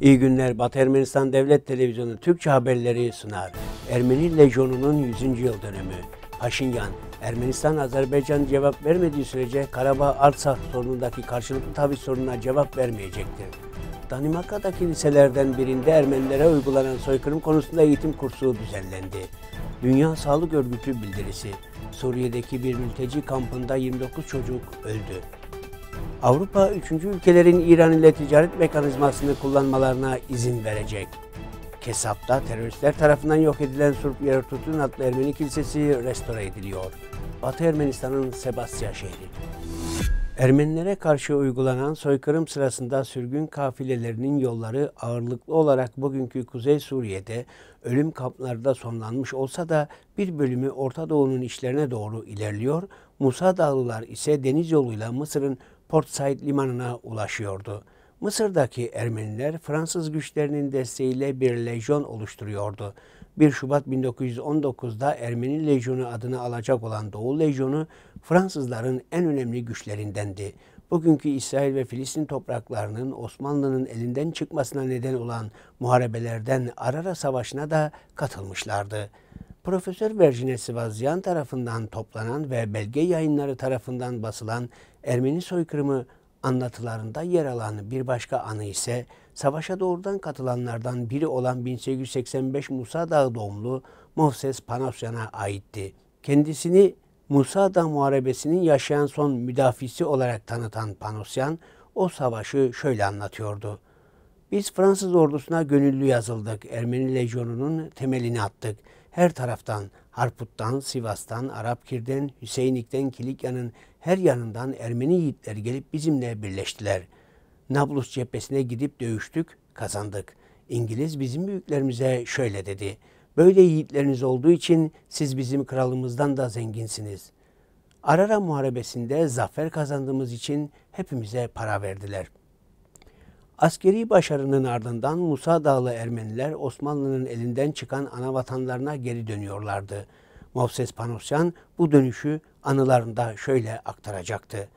İyi günler Batı Ermenistan Devlet Televizyonu Türkçe haberleri sunar. Ermeni Lejyonu'nun 100. yıl dönemi. Paşinyan, Ermenistan Azerbaycan cevap vermediği sürece Karabağ Artsakh sorunundaki karşılıklı taviz sorununa cevap vermeyecektir. Danimarka'daki liselerden birinde Ermenilere uygulanan soykırım konusunda eğitim kursu düzenlendi. Dünya Sağlık Örgütü bildirisi, Suriye'deki bir mülteci kampında 29 çocuk öldü. Avrupa üçüncü ülkelerin İran ile ticaret mekanizmasını kullanmalarına izin verecek. Kesap'ta teröristler tarafından yok edilen Surp Yerotutun adlı Ermeni kilisesi restore ediliyor. Batı Ermenistan'ın Sebastia şehri. Ermenilere karşı uygulanan soykırım sırasında sürgün kafilelerinin yolları ağırlıklı olarak bugünkü Kuzey Suriye'de ölüm kamplarında sonlanmış olsa da bir bölümü Orta Doğu'nun işlerine doğru ilerliyor, Musa Dağlılar ise deniz yoluyla Mısır'ın Port Said limanına ulaşıyordu. Mısır'daki Ermeniler Fransız güçlerinin desteğiyle bir lejyon oluşturuyordu. 1 Şubat 1919'da Ermeni Lejyonu adını alacak olan Doğu Lejyonu Fransızların en önemli güçlerindendi. Bugünkü İsrail ve Filistin topraklarının Osmanlı'nın elinden çıkmasına neden olan muharebelerden Arara Savaşı'na da katılmışlardı. Profesör Verjine Sivazyan tarafından toplanan ve belge yayınları tarafından basılan Ermeni soykırımı anlatılarında yer alan bir başka anı ise savaşa doğrudan katılanlardan biri olan 1885 Musa Dağı doğumlu Mofses Panosyan'a aitti. Kendisini Musa Dağ Muharebesi'nin yaşayan son müdafisi olarak tanıtan Panosyan o savaşı şöyle anlatıyordu. Biz Fransız ordusuna gönüllü yazıldık, Ermeni lejyonunun temelini attık her taraftan, Harput'tan, Sivas'tan, Arapkir'den, Hüseyinlik'ten, Kilikya'nın her yanından Ermeni yiğitler gelip bizimle birleştiler. Nablus cephesine gidip dövüştük, kazandık. İngiliz bizim büyüklerimize şöyle dedi. Böyle yiğitleriniz olduğu için siz bizim kralımızdan da zenginsiniz. Arara Muharebesi'nde zafer kazandığımız için hepimize para verdiler.'' Askeri başarının ardından Musa Dağlı Ermeniler Osmanlı'nın elinden çıkan ana vatanlarına geri dönüyorlardı. Moses Panosyan bu dönüşü anılarında şöyle aktaracaktı.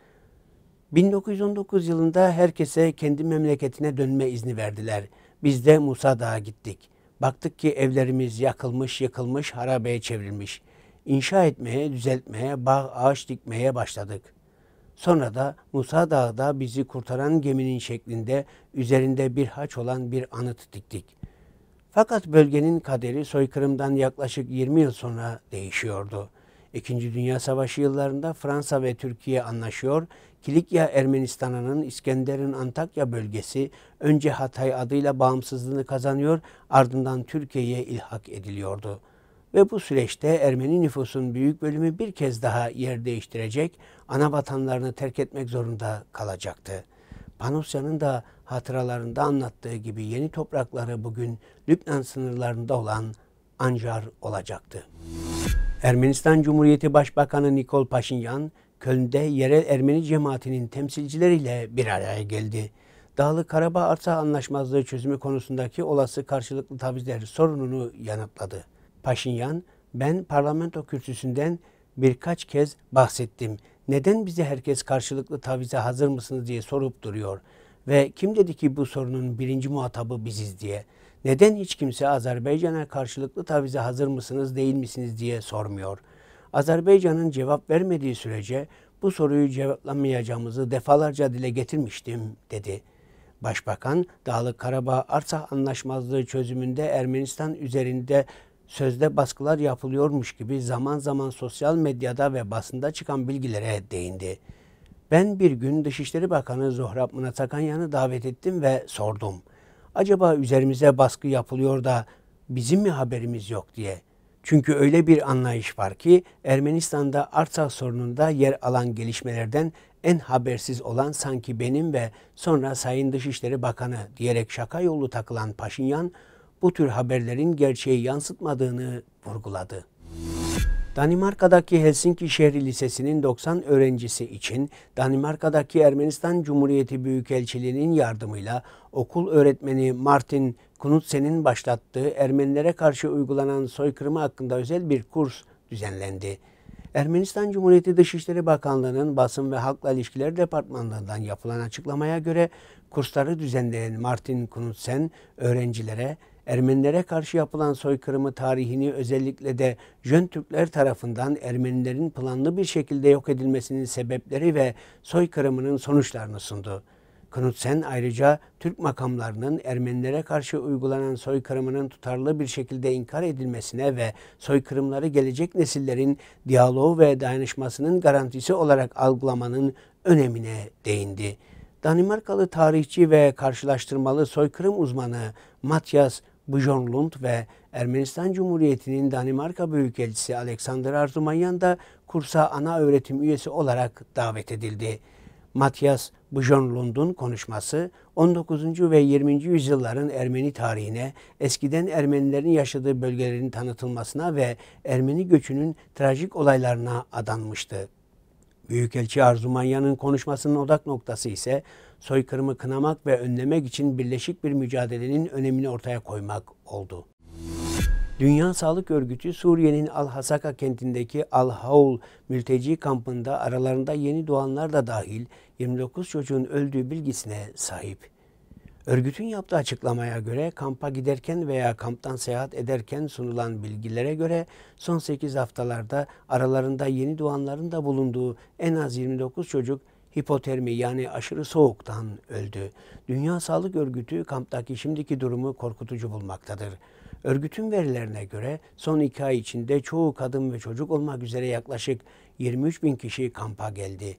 1919 yılında herkese kendi memleketine dönme izni verdiler. Biz de Musa Dağı gittik. Baktık ki evlerimiz yakılmış, yıkılmış, harabeye çevrilmiş. İnşa etmeye, düzeltmeye, bağ, ağaç dikmeye başladık.'' Sonra da Musa Dağı'da bizi kurtaran geminin şeklinde üzerinde bir haç olan bir anıt diktik. Fakat bölgenin kaderi soykırımdan yaklaşık 20 yıl sonra değişiyordu. İkinci Dünya Savaşı yıllarında Fransa ve Türkiye anlaşıyor, Kilikya Ermenistan'ının İskender'in Antakya bölgesi önce Hatay adıyla bağımsızlığını kazanıyor, ardından Türkiye'ye ilhak ediliyordu.'' Ve bu süreçte Ermeni nüfusun büyük bölümü bir kez daha yer değiştirecek, ana vatanlarını terk etmek zorunda kalacaktı. Panosyanın da hatıralarında anlattığı gibi yeni toprakları bugün Lübnan sınırlarında olan Ancar olacaktı. Ermenistan Cumhuriyeti Başbakanı Nikol Paşinyan, Köln'de yerel Ermeni cemaatinin temsilcileriyle bir araya geldi. Dağlı Karabağ Arsa Anlaşmazlığı çözümü konusundaki olası karşılıklı tavizler sorununu yanıtladı. Paşinyan, ben parlamento kürsüsünden birkaç kez bahsettim. Neden bize herkes karşılıklı tavize hazır mısınız diye sorup duruyor? Ve kim dedi ki bu sorunun birinci muhatabı biziz diye? Neden hiç kimse Azerbaycan'a karşılıklı tavize hazır mısınız değil misiniz diye sormuyor? Azerbaycan'ın cevap vermediği sürece bu soruyu cevaplamayacağımızı defalarca dile getirmiştim dedi. Başbakan Dağlık Karabağ Arsa Anlaşmazlığı çözümünde Ermenistan üzerinde sözde baskılar yapılıyormuş gibi zaman zaman sosyal medyada ve basında çıkan bilgilere değindi. Ben bir gün Dışişleri Bakanı Zohrab Mınatakanyan'ı davet ettim ve sordum. Acaba üzerimize baskı yapılıyor da bizim mi haberimiz yok diye. Çünkü öyle bir anlayış var ki Ermenistan'da Artsakh sorununda yer alan gelişmelerden en habersiz olan sanki benim ve sonra Sayın Dışişleri Bakanı diyerek şaka yolu takılan Paşinyan bu tür haberlerin gerçeği yansıtmadığını vurguladı. Danimarka'daki Helsinki Şehri Lisesi'nin 90 öğrencisi için Danimarka'daki Ermenistan Cumhuriyeti Büyükelçiliği'nin yardımıyla okul öğretmeni Martin Knudsen'in başlattığı Ermenilere karşı uygulanan soykırımı hakkında özel bir kurs düzenlendi. Ermenistan Cumhuriyeti Dışişleri Bakanlığı'nın Basın ve Halkla İlişkiler Departmanlığı'ndan yapılan açıklamaya göre kursları düzenleyen Martin Knudsen öğrencilere Ermenilere karşı yapılan soykırımı tarihini özellikle de Jön Türkler tarafından Ermenilerin planlı bir şekilde yok edilmesinin sebepleri ve soykırımının sonuçlarını sundu. Knudsen ayrıca Türk makamlarının Ermenilere karşı uygulanan soykırımının tutarlı bir şekilde inkar edilmesine ve soykırımları gelecek nesillerin diyaloğu ve dayanışmasının garantisi olarak algılamanın önemine değindi. Danimarkalı tarihçi ve karşılaştırmalı soykırım uzmanı Matthias Bjorn Lund ve Ermenistan Cumhuriyeti'nin Danimarka Büyükelçisi Alexander Arzumanyan da kursa ana öğretim üyesi olarak davet edildi. Matthias Björnlund'un konuşması 19. ve 20. yüzyılların Ermeni tarihine, eskiden Ermenilerin yaşadığı bölgelerin tanıtılmasına ve Ermeni göçünün trajik olaylarına adanmıştı. Büyükelçi Arzumanya'nın konuşmasının odak noktası ise soykırımı kınamak ve önlemek için birleşik bir mücadelenin önemini ortaya koymak oldu. Dünya Sağlık Örgütü Suriye'nin Al-Hasaka kentindeki Al-Haul mülteci kampında aralarında yeni doğanlar da dahil 29 çocuğun öldüğü bilgisine sahip. Örgütün yaptığı açıklamaya göre kampa giderken veya kamptan seyahat ederken sunulan bilgilere göre son 8 haftalarda aralarında yeni doğanların da bulunduğu en az 29 çocuk hipotermi yani aşırı soğuktan öldü. Dünya Sağlık Örgütü kamptaki şimdiki durumu korkutucu bulmaktadır. Örgütün verilerine göre son iki ay içinde çoğu kadın ve çocuk olmak üzere yaklaşık 23 bin kişi kampa geldi.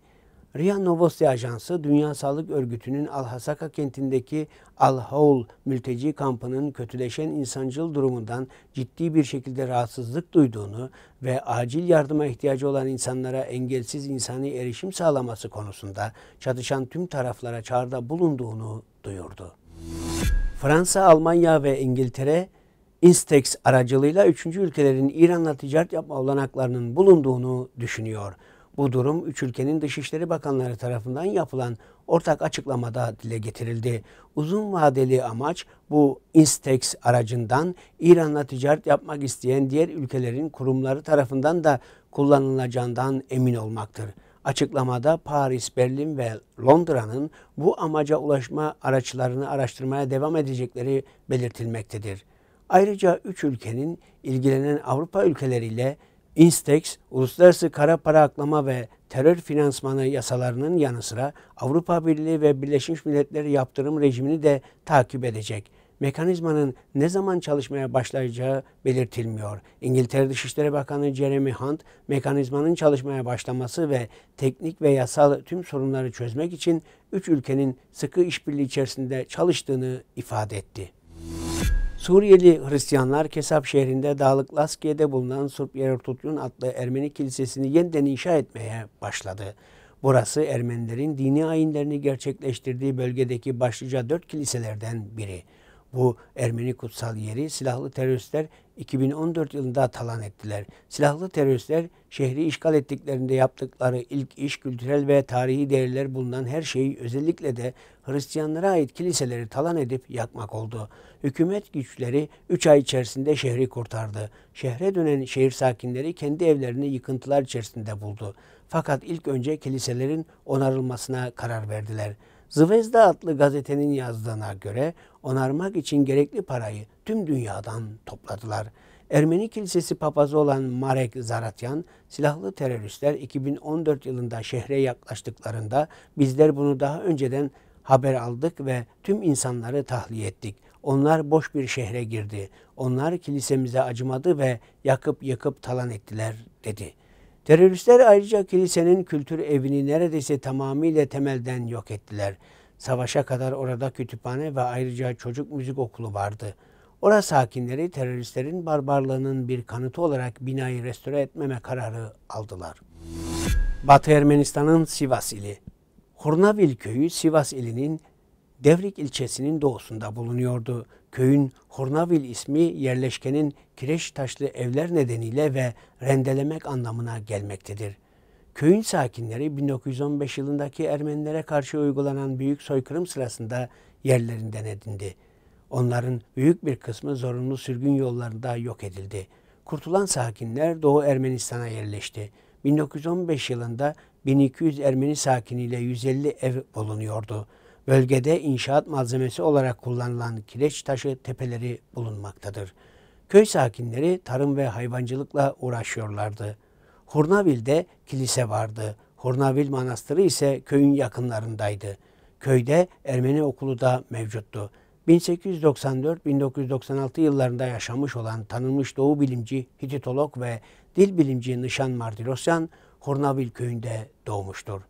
RIA Novosti Ajansı, Dünya Sağlık Örgütü'nün Alhasaka kentindeki Al-Haul mülteci kampının kötüleşen insancıl durumundan ciddi bir şekilde rahatsızlık duyduğunu ve acil yardıma ihtiyacı olan insanlara engelsiz insani erişim sağlaması konusunda çatışan tüm taraflara çağrıda bulunduğunu duyurdu. Fransa, Almanya ve İngiltere Instex aracılığıyla üçüncü ülkelerin İran'la ticaret yapma olanaklarının bulunduğunu düşünüyor. Bu durum üç ülkenin Dışişleri Bakanları tarafından yapılan ortak açıklamada dile getirildi. Uzun vadeli amaç bu Instex aracından İran'la ticaret yapmak isteyen diğer ülkelerin kurumları tarafından da kullanılacağından emin olmaktır. Açıklamada Paris, Berlin ve Londra'nın bu amaca ulaşma araçlarını araştırmaya devam edecekleri belirtilmektedir. Ayrıca üç ülkenin ilgilenen Avrupa ülkeleriyle Instex, uluslararası kara para aklama ve terör finansmanı yasalarının yanı sıra Avrupa Birliği ve Birleşmiş Milletler yaptırım rejimini de takip edecek. Mekanizmanın ne zaman çalışmaya başlayacağı belirtilmiyor. İngiltere Dışişleri Bakanı Jeremy Hunt, mekanizmanın çalışmaya başlaması ve teknik ve yasal tüm sorunları çözmek için üç ülkenin sıkı işbirliği içerisinde çalıştığını ifade etti. Suriyeli Hristiyanlar Kesap şehrinde Dağlık Laskiye'de bulunan Surp Yerurtutyun adlı Ermeni kilisesini yeniden inşa etmeye başladı. Burası Ermenilerin dini ayinlerini gerçekleştirdiği bölgedeki başlıca dört kiliselerden biri bu Ermeni kutsal yeri silahlı teröristler 2014 yılında talan ettiler. Silahlı teröristler şehri işgal ettiklerinde yaptıkları ilk iş kültürel ve tarihi değerler bulunan her şeyi özellikle de Hristiyanlara ait kiliseleri talan edip yakmak oldu. Hükümet güçleri 3 ay içerisinde şehri kurtardı. Şehre dönen şehir sakinleri kendi evlerini yıkıntılar içerisinde buldu. Fakat ilk önce kiliselerin onarılmasına karar verdiler. Zvezda adlı gazetenin yazdığına göre onarmak için gerekli parayı tüm dünyadan topladılar. Ermeni kilisesi papazı olan Marek Zaratyan, silahlı teröristler 2014 yılında şehre yaklaştıklarında bizler bunu daha önceden haber aldık ve tüm insanları tahliye ettik. Onlar boş bir şehre girdi. Onlar kilisemize acımadı ve yakıp yakıp talan ettiler dedi.'' Teröristler ayrıca kilisenin kültür evini neredeyse tamamıyla temelden yok ettiler. Savaşa kadar orada kütüphane ve ayrıca çocuk müzik okulu vardı. Orası sakinleri teröristlerin barbarlığının bir kanıtı olarak binayı restore etmeme kararı aldılar. Batı Ermenistan'ın Sivas ili Hurnavil köyü Sivas ilinin Devrik ilçesinin doğusunda bulunuyordu. Köyün Hornavil ismi yerleşkenin kireç taşlı evler nedeniyle ve rendelemek anlamına gelmektedir. Köyün sakinleri 1915 yılındaki Ermenilere karşı uygulanan büyük soykırım sırasında yerlerinden edindi. Onların büyük bir kısmı zorunlu sürgün yollarında yok edildi. Kurtulan sakinler Doğu Ermenistan'a yerleşti. 1915 yılında 1200 Ermeni sakiniyle 150 ev bulunuyordu. Bölgede inşaat malzemesi olarak kullanılan kireç taşı tepeleri bulunmaktadır. Köy sakinleri tarım ve hayvancılıkla uğraşıyorlardı. Hurnavil'de kilise vardı. Hurnavil Manastırı ise köyün yakınlarındaydı. Köyde Ermeni okulu da mevcuttu. 1894-1996 yıllarında yaşamış olan tanınmış doğu bilimci, hititolog ve dil bilimci Nişan Mardirosyan, Hurnavil köyünde doğmuştur.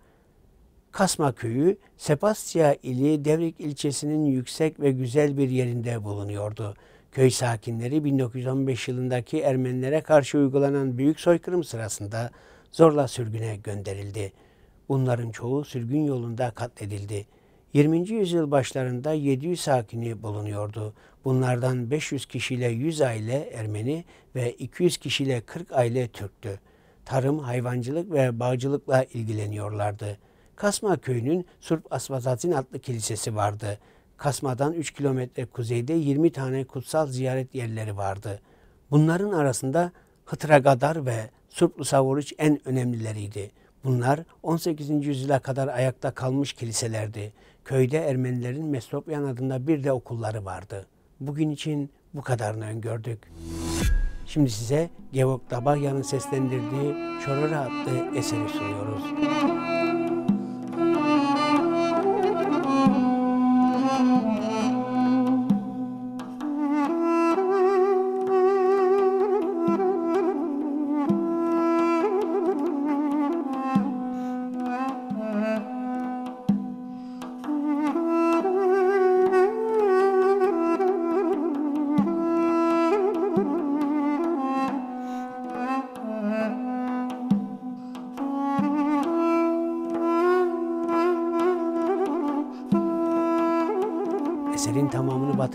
Kasma köyü Sepasya ili Devrik ilçesinin yüksek ve güzel bir yerinde bulunuyordu. Köy sakinleri 1915 yılındaki Ermenilere karşı uygulanan büyük soykırım sırasında zorla sürgüne gönderildi. Bunların çoğu sürgün yolunda katledildi. 20. yüzyıl başlarında 700 sakini bulunuyordu. Bunlardan 500 kişiyle 100 aile Ermeni ve 200 kişiyle 40 aile Türktü. Tarım, hayvancılık ve bağcılıkla ilgileniyorlardı. Kasma köyünün Surp Asvazazin adlı kilisesi vardı. Kasma'dan 3 kilometre kuzeyde 20 tane kutsal ziyaret yerleri vardı. Bunların arasında Hıtragadar ve Surplu Savuruç en önemlileriydi. Bunlar 18. yüzyıla kadar ayakta kalmış kiliselerdi. Köyde Ermenilerin Mesopyan adında bir de okulları vardı. Bugün için bu kadarını öngördük. Şimdi size Gevok Dabahyan'ın seslendirdiği Çorora adlı eseri sunuyoruz.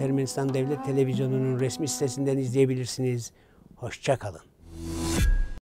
Ermenistan Devlet Televizyonu'nun resmi sitesinden izleyebilirsiniz. Hoşçakalın.